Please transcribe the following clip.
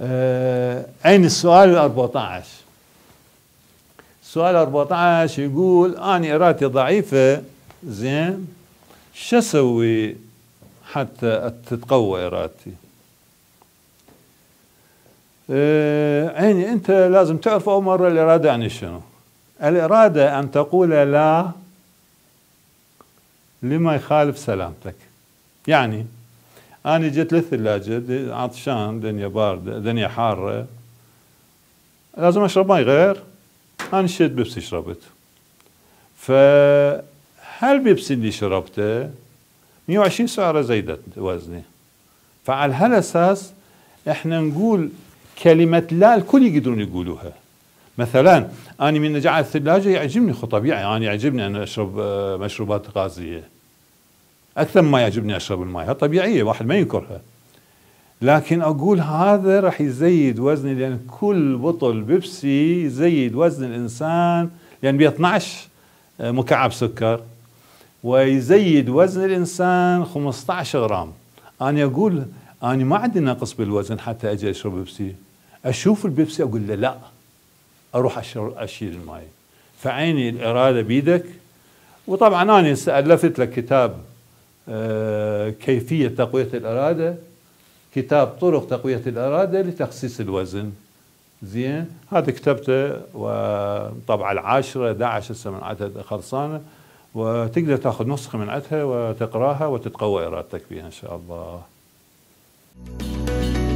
آه، عين السؤال ال 14 السؤال 14 يقول أنا إرادتي ضعيفة زين شو أسوي حتى تتقوى إرادتي أه عيني أنت لازم تعرف أول مرة الإرادة يعني شنو الإرادة أن تقول لا لما يخالف سلامتك يعني أنا جيت للثلاجة عطشان دنيا باردة دنيا حارة لازم أشرب ماي غير أنا شريت بيبسي شربت بيبسي اللي شربته 120 سعرة زيدت وزني فعلى هالأساس احنا نقول كلمة لا الكل يقدرون يقولوها مثلا أنا من نجاح الثلاجة يعجبني خو طبيعي أنا يعني يعجبني أن أشرب مشروبات غازية اكثر ما يعجبني اشرب الماء طبيعيه واحد ما ينكرها لكن اقول هذا راح يزيد وزني لان كل بطل بيبسي يزيد وزن الانسان لان بي 12 آه، مكعب سكر ويزيد وزن الانسان 15 غرام انا اقول انا ما عندي نقص بالوزن حتى اجي اشرب بيبسي اشوف البيبسي اقول له لا اروح اشيل الماي فعيني الاراده بيدك وطبعا انا الفت لك كتاب كيفية تقوية الإرادة كتاب طرق تقوية الإرادة لتخسيس الوزن زين هذا كتبته وطبعا العاشرة 11 هسه من عدد خلصانة وتقدر تاخذ نسخة من عدها وتقراها وتتقوى إرادتك بها إن شاء الله